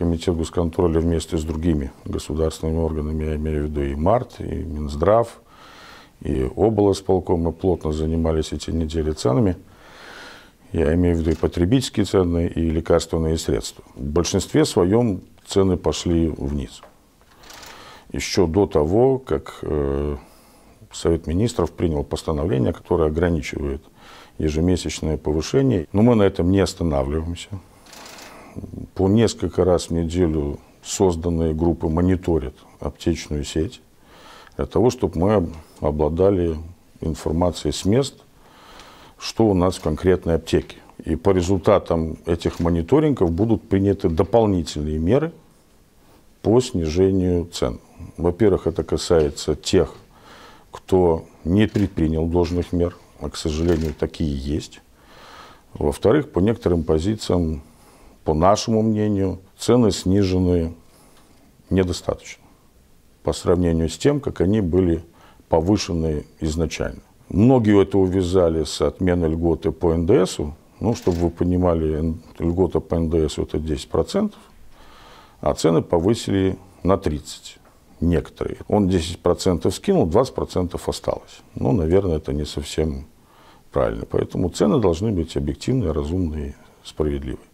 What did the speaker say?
Комитет госконтроля вместе с другими государственными органами, я имею в виду и МАРТ, и Минздрав, и полком, мы плотно занимались эти недели ценами. Я имею в виду и потребительские цены, и лекарственные средства. В большинстве своем цены пошли вниз. Еще до того, как э, Совет Министров принял постановление, которое ограничивает ежемесячное повышение. Но мы на этом не останавливаемся по несколько раз в неделю созданные группы мониторят аптечную сеть для того, чтобы мы обладали информацией с мест, что у нас в конкретной аптеке. И по результатам этих мониторингов будут приняты дополнительные меры по снижению цен. Во-первых, это касается тех, кто не предпринял должных мер, а, к сожалению, такие есть. Во-вторых, по некоторым позициям по нашему мнению, цены снижены недостаточно по сравнению с тем, как они были повышены изначально. Многие это увязали с отменой льготы по НДСу. Ну, чтобы вы понимали, льгота по НДС это 10%, а цены повысили на 30% некоторые. Он 10% скинул, 20% осталось. Ну, наверное, это не совсем правильно. Поэтому цены должны быть объективные, разумные, справедливые.